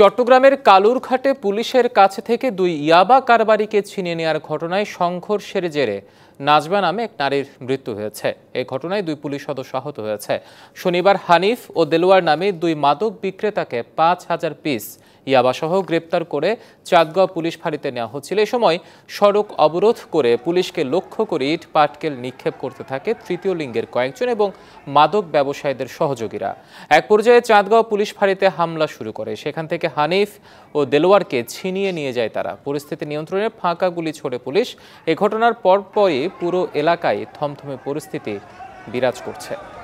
চট্টগ্রামের কালুরঘাটে পুলিশের কাছ থেকে দুই ইয়াবা কারবারিকে ছিনিয়ে নেওয়ার ঘটনায় সংঘর্ষের জেরে নাজবা নামে এক নারীর মৃত্যু হয়েছে এই ঘটনায় দুই পুলিশ সদস্য আহত হয়েছে শনিবার হানিফ ও দেলোয়ার নামে দুই মাদক বিক্রেতাকে পাঁচ হাজার পিস ইয়াবাসহ গ্রেপ্তার করে চাঁদগাঁও পুলিশ ফাঁড়িতে নেওয়া হচ্ছিল এ সময় সড়ক অবরোধ করে পুলিশকে লক্ষ্য করে ইট পাটকেল নিক্ষেপ করতে থাকে তৃতীয় লিঙ্গের কয়েকজন এবং মাদক ব্যবসায়ীদের সহযোগীরা এক পর্যায়ে চাঁদগাঁও পুলিশ ফাঁড়িতে হামলা শুরু করে সেখান থেকে থেকে হানিফ ও দেলোয়ারকে ছিনিয়ে নিয়ে যায় তারা পরিস্থিতি নিয়ন্ত্রণে ফাঁকা গুলি ছোড়ে পুলিশ এ ঘটনার পরপরই পুরো এলাকায় থমথমে পরিস্থিতি বিরাজ করছে